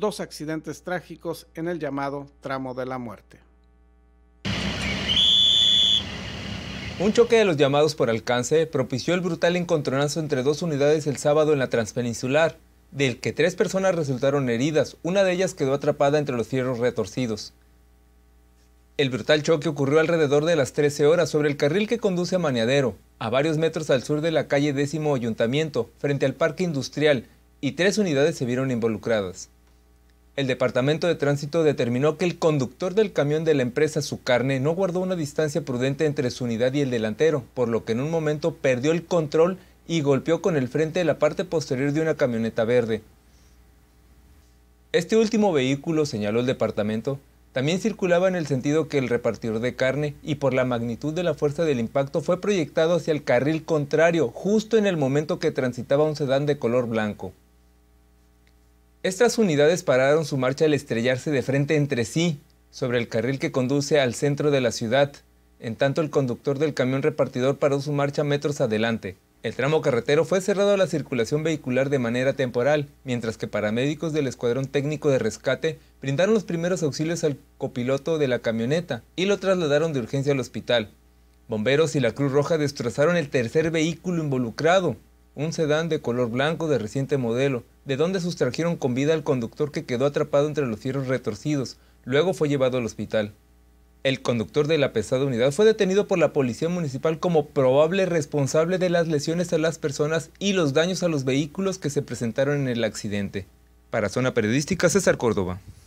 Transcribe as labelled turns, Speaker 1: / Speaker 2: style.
Speaker 1: dos accidentes trágicos en el llamado tramo de la muerte. Un choque de los llamados por alcance propició el brutal encontronazo entre dos unidades el sábado en la Transpeninsular, del que tres personas resultaron heridas, una de ellas quedó atrapada entre los fierros retorcidos. El brutal choque ocurrió alrededor de las 13 horas sobre el carril que conduce a Maneadero, a varios metros al sur de la calle décimo Ayuntamiento, frente al Parque Industrial, y tres unidades se vieron involucradas el Departamento de Tránsito determinó que el conductor del camión de la empresa Su Carne no guardó una distancia prudente entre su unidad y el delantero, por lo que en un momento perdió el control y golpeó con el frente la parte posterior de una camioneta verde. Este último vehículo, señaló el departamento, también circulaba en el sentido que el repartidor de carne y por la magnitud de la fuerza del impacto fue proyectado hacia el carril contrario justo en el momento que transitaba un sedán de color blanco. Estas unidades pararon su marcha al estrellarse de frente entre sí, sobre el carril que conduce al centro de la ciudad. En tanto, el conductor del camión repartidor paró su marcha metros adelante. El tramo carretero fue cerrado a la circulación vehicular de manera temporal, mientras que paramédicos del Escuadrón Técnico de Rescate brindaron los primeros auxilios al copiloto de la camioneta y lo trasladaron de urgencia al hospital. Bomberos y la Cruz Roja destrozaron el tercer vehículo involucrado, un sedán de color blanco de reciente modelo, de donde sustrajeron con vida al conductor que quedó atrapado entre los fierros retorcidos, luego fue llevado al hospital. El conductor de la pesada unidad fue detenido por la policía municipal como probable responsable de las lesiones a las personas y los daños a los vehículos que se presentaron en el accidente. Para Zona Periodística, César Córdoba.